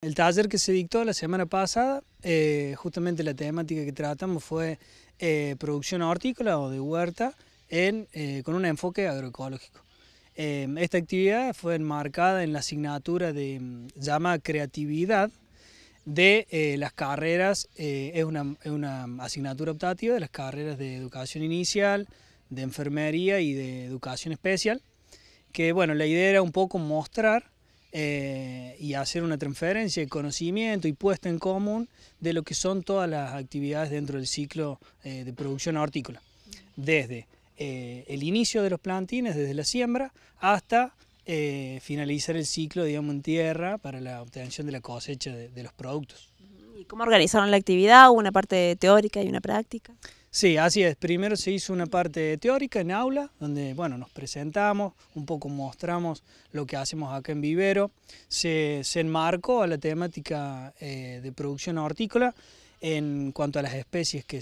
El taller que se dictó la semana pasada, eh, justamente la temática que tratamos fue eh, producción hortícola o de huerta en, eh, con un enfoque agroecológico. esta actividad fue enmarcada en la asignatura de mm, llama creatividad de las carreras, es una, es, una, asignatura optativa de las carreras de educación inicial, de enfermería y de educación especial, que bueno, la idea era un poco mostrar eh, y hacer una transferencia de conocimiento y puesta en común de lo que son todas las actividades dentro del ciclo eh, de producción hortícola, desde eh, el inicio de los plantines, desde la siembra, hasta finalizar el ciclo, digamos, en tierra para la obtención de la cosecha de, los productos. ¿Y cómo organizaron la actividad? ¿Hubo una parte teórica y una práctica? Sí, así es. Primero se hizo una parte teórica en aula, donde bueno, nos presentamos, un poco mostramos lo que hacemos acá en Vivero. Se, enmarcó a la temática eh, de producción hortícola en cuanto a las especies que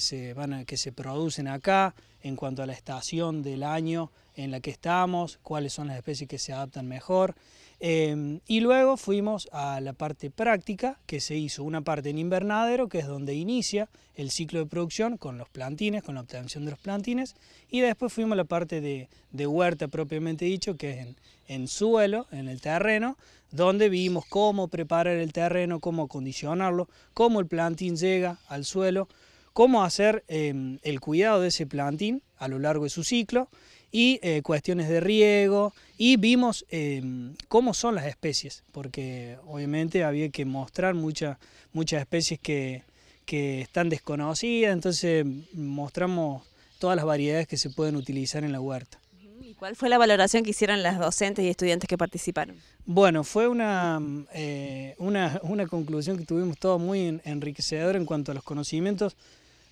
que se producen acá, en cuanto a la estación del año, en la que estamos, cuáles son las especies que se adaptan mejor. Em, y luego fuimos a la parte práctica, que se hizo una parte en invernadero, que es donde inicia el ciclo de producción con los plantines, con la obtención de los plantines, y después fuimos a la parte de, huerta propiamente dicho, que es en, suelo, en el terreno, donde vimos cómo preparar el terreno, cómo acondicionarlo, cómo el plantín llega al suelo, cómo hacer em, el cuidado de ese plantín a lo largo de su ciclo y eh, cuestiones de riego y vimos eh, cómo son las especies, porque obviamente había que mostrar muchas especies que, están desconocidas, entonces mm, mostramos todas las variedades que se pueden utilizar en la huerta. ¿Y cuál fue la valoración que hicieron las docentes y estudiantes que participaron? Bueno, fue una, eh, una, una conclusión que tuvimos todo muy enriquecedora en cuanto a los conocimientos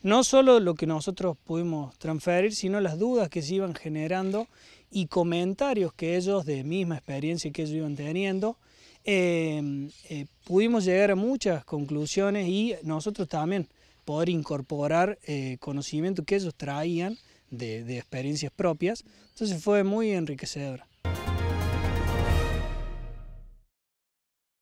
no solo lo que nosotros pudimos transferir, sino las dudas que se iban generando y comentarios que ellos, de misma experiencia que ellos iban teniendo, em, eh, pudimos llegar a muchas conclusiones y nosotros también poder incorporar eh, conocimiento que ellos traían de, de experiencias propias. Entonces fue muy enriquecedor.